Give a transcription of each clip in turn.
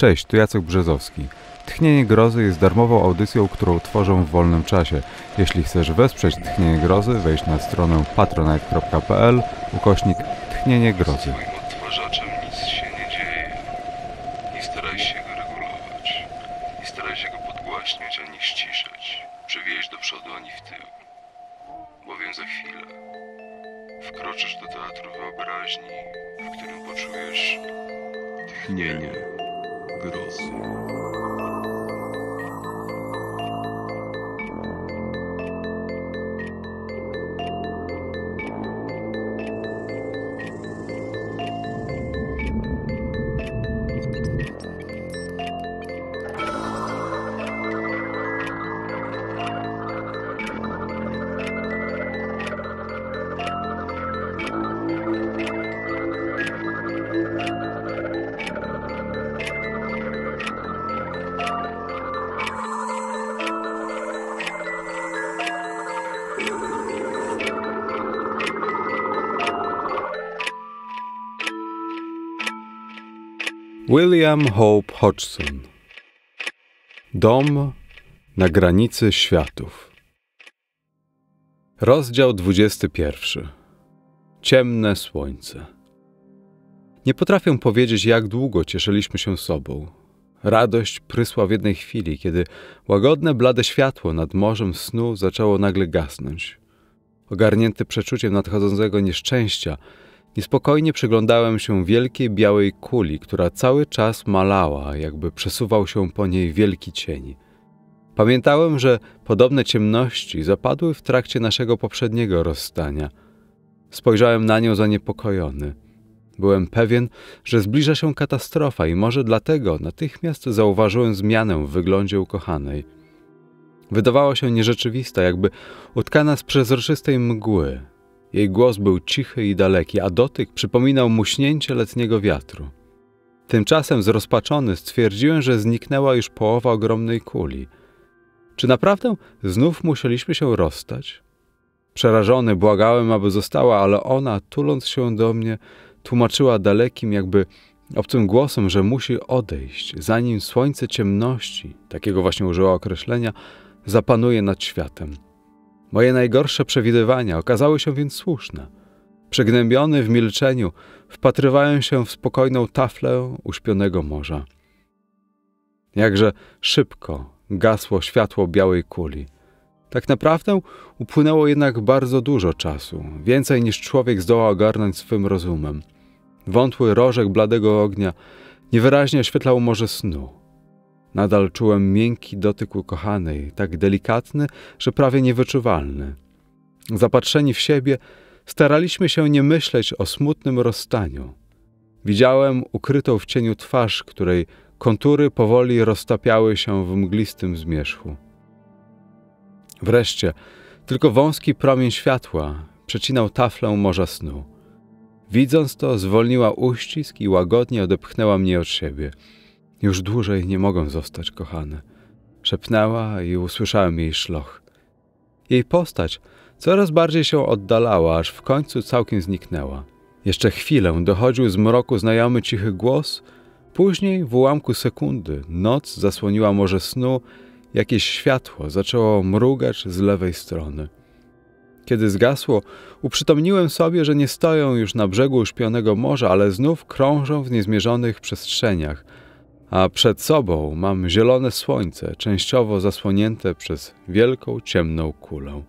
Cześć, tu Jacek Brzezowski. Tchnienie Grozy jest darmową audycją, którą tworzę w wolnym czasie. Jeśli chcesz wesprzeć Tchnienie Grozy, wejdź na stronę patronite.pl ukośnik Tchnienie Grozy. Wkroczysz do teatru wyobraźni, w którym poczujesz tchnienie. grosso. William Hope Hodgson Dom na granicy światów Rozdział 21 Ciemne słońce Nie potrafię powiedzieć, jak długo cieszyliśmy się sobą. Radość prysła w jednej chwili, kiedy łagodne, blade światło nad morzem snu zaczęło nagle gasnąć. Ogarnięty przeczuciem nadchodzącego nieszczęścia – Niespokojnie przyglądałem się wielkiej białej kuli, która cały czas malała, jakby przesuwał się po niej wielki cień. Pamiętałem, że podobne ciemności zapadły w trakcie naszego poprzedniego rozstania. Spojrzałem na nią zaniepokojony. Byłem pewien, że zbliża się katastrofa i może dlatego natychmiast zauważyłem zmianę w wyglądzie ukochanej. Wydawała się nierzeczywista, jakby utkana z przezroczystej mgły, jej głos był cichy i daleki, a dotyk przypominał muśnięcie letniego wiatru. Tymczasem zrozpaczony stwierdziłem, że zniknęła już połowa ogromnej kuli. Czy naprawdę znów musieliśmy się rozstać? Przerażony błagałem, aby została, ale ona, tuląc się do mnie, tłumaczyła dalekim, jakby obcym głosem, że musi odejść, zanim słońce ciemności, takiego właśnie użyła określenia, zapanuje nad światem. Moje najgorsze przewidywania okazały się więc słuszne. Przygnębiony w milczeniu, wpatrywałem się w spokojną taflę uśpionego morza. Jakże szybko gasło światło białej kuli. Tak naprawdę upłynęło jednak bardzo dużo czasu, więcej niż człowiek zdołał ogarnąć swym rozumem. Wątły rożek bladego ognia niewyraźnie oświetlał morze snu. Nadal czułem miękki dotyk ukochanej, tak delikatny, że prawie niewyczuwalny. Zapatrzeni w siebie, staraliśmy się nie myśleć o smutnym rozstaniu. Widziałem ukrytą w cieniu twarz, której kontury powoli roztapiały się w mglistym zmierzchu. Wreszcie, tylko wąski promień światła przecinał taflę morza snu. Widząc to, zwolniła uścisk i łagodnie odepchnęła mnie od siebie. Już dłużej nie mogą zostać kochane. Szepnęła i usłyszałem jej szloch. Jej postać coraz bardziej się oddalała, aż w końcu całkiem zniknęła. Jeszcze chwilę dochodził z mroku znajomy cichy głos, później w ułamku sekundy noc zasłoniła może snu, jakieś światło zaczęło mrugać z lewej strony. Kiedy zgasło, uprzytomniłem sobie, że nie stoją już na brzegu uśpionego morza, ale znów krążą w niezmierzonych przestrzeniach – a przed sobą mam zielone słońce, częściowo zasłonięte przez wielką ciemną kulę.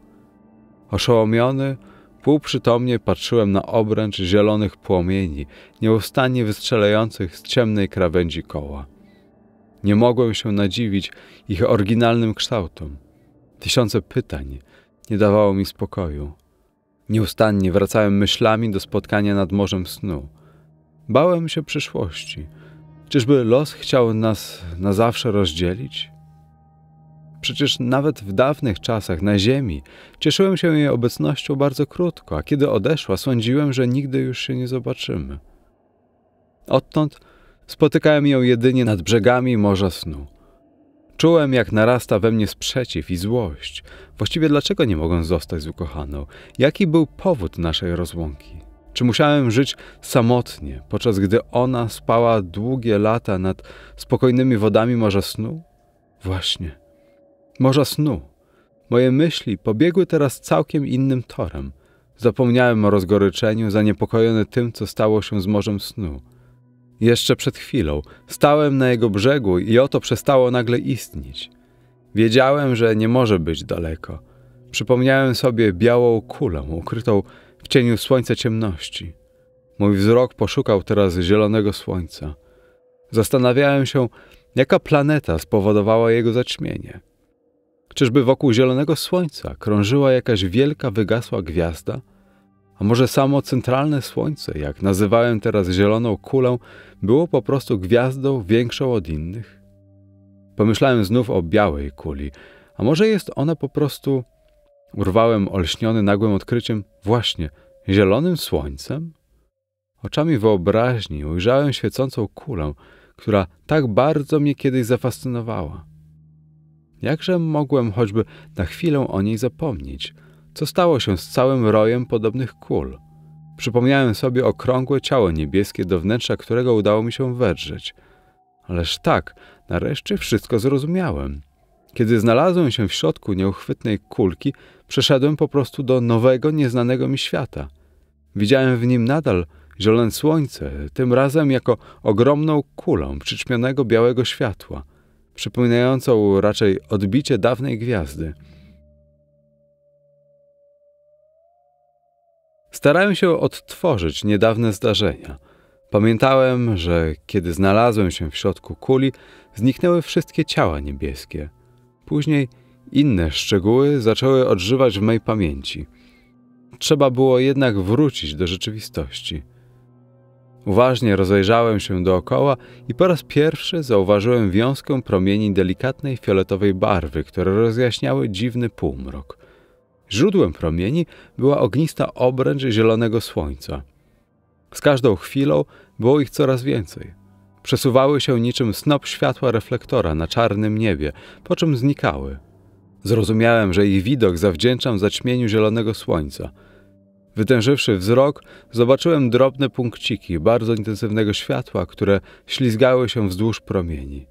Oszołomiony, półprzytomnie patrzyłem na obręcz zielonych płomieni, nieustannie wystrzelających z ciemnej krawędzi koła. Nie mogłem się nadziwić ich oryginalnym kształtom. Tysiące pytań nie dawało mi spokoju. Nieustannie wracałem myślami do spotkania nad Morzem Snu. Bałem się przyszłości – Czyżby los chciał nas na zawsze rozdzielić? Przecież nawet w dawnych czasach na Ziemi cieszyłem się jej obecnością bardzo krótko, a kiedy odeszła, sądziłem, że nigdy już się nie zobaczymy. Odtąd spotykałem ją jedynie nad brzegami Morza Snu. Czułem, jak narasta we mnie sprzeciw i złość. Właściwie dlaczego nie mogłem zostać z ukochaną? Jaki był powód naszej rozłąki? Czy musiałem żyć samotnie, podczas gdy ona spała długie lata nad spokojnymi wodami Morza Snu? Właśnie. Morza Snu. Moje myśli pobiegły teraz całkiem innym torem. Zapomniałem o rozgoryczeniu, zaniepokojony tym, co stało się z Morzem Snu. Jeszcze przed chwilą stałem na jego brzegu i oto przestało nagle istnieć. Wiedziałem, że nie może być daleko. Przypomniałem sobie białą kulę ukrytą w cieniu słońca ciemności. Mój wzrok poszukał teraz zielonego słońca. Zastanawiałem się, jaka planeta spowodowała jego zaćmienie. Czyżby wokół zielonego słońca krążyła jakaś wielka, wygasła gwiazda? A może samo centralne słońce, jak nazywałem teraz zieloną kulę, było po prostu gwiazdą większą od innych? Pomyślałem znów o białej kuli, a może jest ona po prostu Urwałem olśniony nagłym odkryciem, właśnie zielonym słońcem? Oczami wyobraźni ujrzałem świecącą kulę, która tak bardzo mnie kiedyś zafascynowała. Jakże mogłem choćby na chwilę o niej zapomnieć? Co stało się z całym rojem podobnych kul? Przypomniałem sobie okrągłe ciało niebieskie, do wnętrza którego udało mi się wedrzeć. Ależ tak, nareszcie wszystko zrozumiałem. Kiedy znalazłem się w środku nieuchwytnej kulki, przeszedłem po prostu do nowego, nieznanego mi świata. Widziałem w nim nadal zielone słońce, tym razem jako ogromną kulą przyćmionego białego światła, przypominającą raczej odbicie dawnej gwiazdy. Starałem się odtworzyć niedawne zdarzenia. Pamiętałem, że kiedy znalazłem się w środku kuli, zniknęły wszystkie ciała niebieskie – Później inne szczegóły zaczęły odżywać w mej pamięci. Trzeba było jednak wrócić do rzeczywistości. Uważnie rozejrzałem się dookoła i po raz pierwszy zauważyłem wiązkę promieni delikatnej fioletowej barwy, które rozjaśniały dziwny półmrok. Źródłem promieni była ognista obręcz zielonego słońca. Z każdą chwilą było ich coraz więcej. Przesuwały się niczym snop światła reflektora na czarnym niebie, po czym znikały. Zrozumiałem, że ich widok zawdzięczam zaćmieniu zielonego słońca. Wytężywszy wzrok, zobaczyłem drobne punkciki bardzo intensywnego światła, które ślizgały się wzdłuż promieni.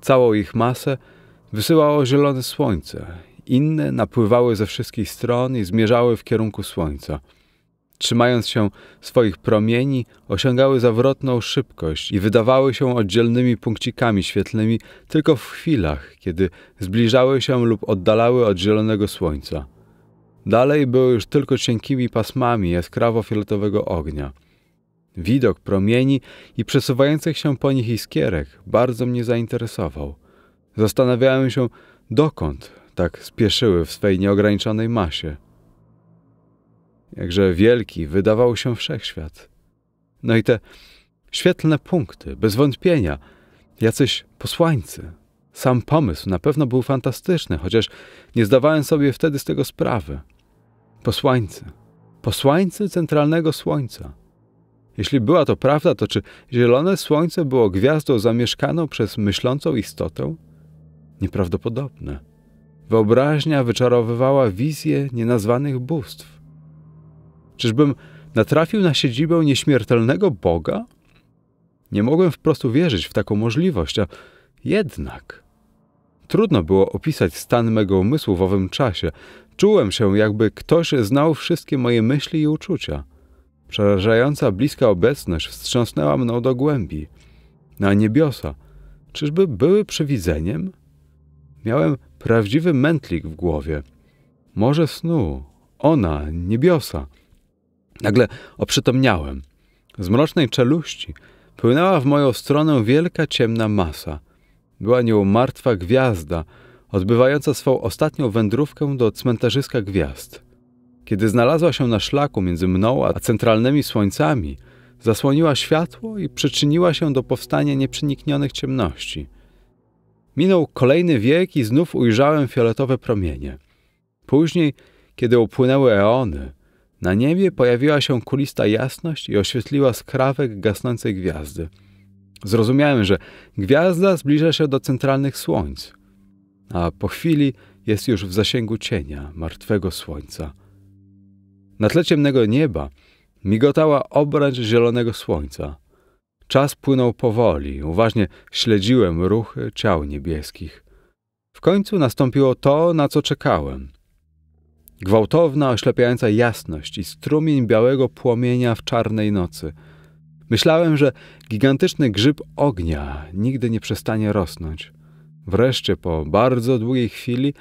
Całą ich masę wysyłało zielone słońce, inne napływały ze wszystkich stron i zmierzały w kierunku słońca – Trzymając się swoich promieni, osiągały zawrotną szybkość i wydawały się oddzielnymi punkcikami świetlnymi tylko w chwilach, kiedy zbliżały się lub oddalały od zielonego słońca. Dalej były już tylko cienkimi pasmami jaskrawo-fioletowego ognia. Widok promieni i przesuwających się po nich iskierek bardzo mnie zainteresował. Zastanawiałem się, dokąd tak spieszyły w swej nieograniczonej masie – Jakże wielki wydawał się wszechświat. No i te świetlne punkty, bez wątpienia, jacyś posłańcy. Sam pomysł na pewno był fantastyczny, chociaż nie zdawałem sobie wtedy z tego sprawy. Posłańcy. Posłańcy centralnego słońca. Jeśli była to prawda, to czy zielone słońce było gwiazdą zamieszkaną przez myślącą istotę? Nieprawdopodobne. Wyobraźnia wyczarowywała wizje nienazwanych bóstw. Czyżbym natrafił na siedzibę nieśmiertelnego Boga? Nie mogłem wprost uwierzyć w taką możliwość, a jednak. Trudno było opisać stan mego umysłu w owym czasie. Czułem się, jakby ktoś znał wszystkie moje myśli i uczucia. Przerażająca bliska obecność wstrząsnęła mną do głębi. Na niebiosa, czyżby były przewidzeniem? Miałem prawdziwy mętlik w głowie. Morze snu, ona, niebiosa. Nagle oprzytomniałem. Z mrocznej czeluści płynęła w moją stronę wielka ciemna masa. Była nią martwa gwiazda, odbywająca swą ostatnią wędrówkę do cmentarzyska gwiazd. Kiedy znalazła się na szlaku między mną a centralnymi słońcami, zasłoniła światło i przyczyniła się do powstania nieprzeniknionych ciemności. Minął kolejny wiek i znów ujrzałem fioletowe promienie. Później, kiedy upłynęły eony, na niebie pojawiła się kulista jasność i oświetliła skrawek gasnącej gwiazdy. Zrozumiałem, że gwiazda zbliża się do centralnych słońc, a po chwili jest już w zasięgu cienia martwego słońca. Na tle ciemnego nieba migotała obręcz zielonego słońca. Czas płynął powoli, uważnie śledziłem ruchy ciał niebieskich. W końcu nastąpiło to, na co czekałem. Gwałtowna, oślepiająca jasność i strumień białego płomienia w czarnej nocy. Myślałem, że gigantyczny grzyb ognia nigdy nie przestanie rosnąć. Wreszcie, po bardzo długiej chwili,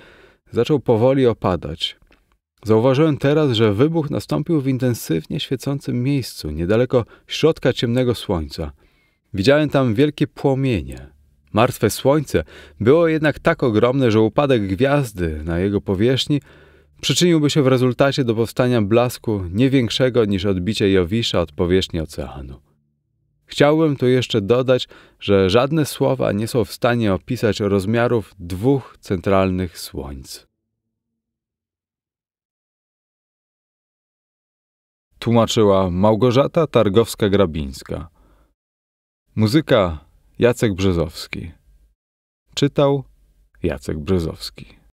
zaczął powoli opadać. Zauważyłem teraz, że wybuch nastąpił w intensywnie świecącym miejscu, niedaleko środka ciemnego słońca. Widziałem tam wielkie płomienie. Martwe słońce było jednak tak ogromne, że upadek gwiazdy na jego powierzchni przyczyniłby się w rezultacie do powstania blasku nie większego niż odbicie Jowisza od powierzchni oceanu. Chciałbym tu jeszcze dodać, że żadne słowa nie są w stanie opisać rozmiarów dwóch centralnych słońc. Tłumaczyła Małgorzata Targowska-Grabińska. Muzyka Jacek Brzezowski. Czytał Jacek Brzezowski.